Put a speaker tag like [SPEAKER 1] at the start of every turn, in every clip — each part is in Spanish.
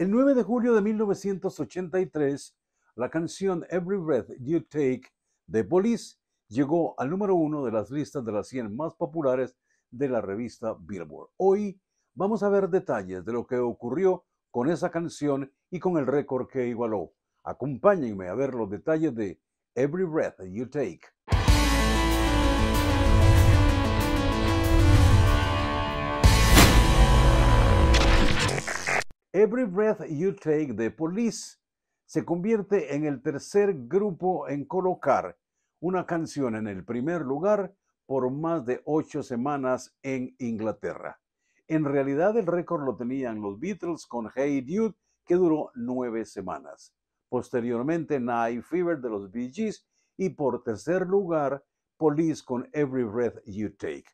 [SPEAKER 1] El 9 de julio de 1983, la canción Every Breath You Take de Police llegó al número uno de las listas de las 100 más populares de la revista Billboard. Hoy vamos a ver detalles de lo que ocurrió con esa canción y con el récord que igualó. Acompáñenme a ver los detalles de Every Breath You Take. Every Breath You Take de Police se convierte en el tercer grupo en colocar una canción en el primer lugar por más de ocho semanas en Inglaterra. En realidad el récord lo tenían los Beatles con Hey Dude, que duró nueve semanas. Posteriormente Night Fever de los Bee Gees y por tercer lugar Police con Every Breath You Take.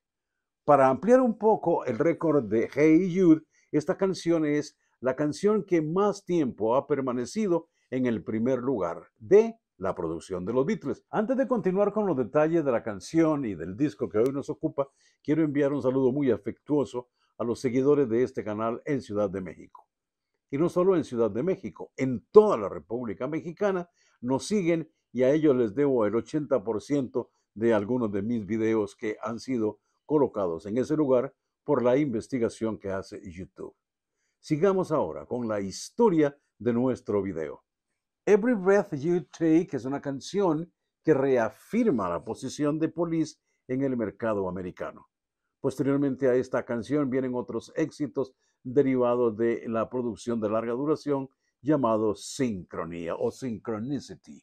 [SPEAKER 1] Para ampliar un poco el récord de Hey Jude, esta canción es la canción que más tiempo ha permanecido en el primer lugar de la producción de los Beatles. Antes de continuar con los detalles de la canción y del disco que hoy nos ocupa, quiero enviar un saludo muy afectuoso a los seguidores de este canal en Ciudad de México. Y no solo en Ciudad de México, en toda la República Mexicana nos siguen y a ellos les debo el 80% de algunos de mis videos que han sido colocados en ese lugar por la investigación que hace YouTube. Sigamos ahora con la historia de nuestro video. Every Breath You Take es una canción que reafirma la posición de Police en el mercado americano. Posteriormente a esta canción vienen otros éxitos derivados de la producción de larga duración llamado sincronía o synchronicity.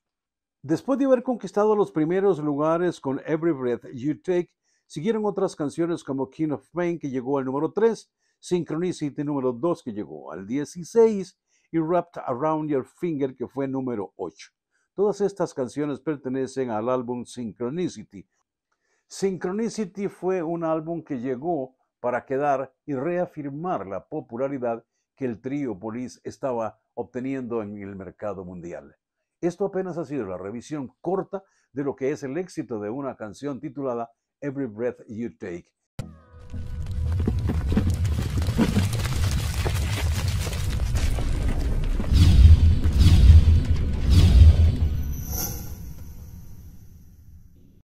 [SPEAKER 1] Después de haber conquistado los primeros lugares con Every Breath You Take, siguieron otras canciones como King of Pain que llegó al número 3 Synchronicity número 2 que llegó al 16 y Wrapped Around Your Finger que fue número 8. Todas estas canciones pertenecen al álbum Synchronicity. Synchronicity fue un álbum que llegó para quedar y reafirmar la popularidad que el trío Police estaba obteniendo en el mercado mundial. Esto apenas ha sido la revisión corta de lo que es el éxito de una canción titulada Every Breath You Take,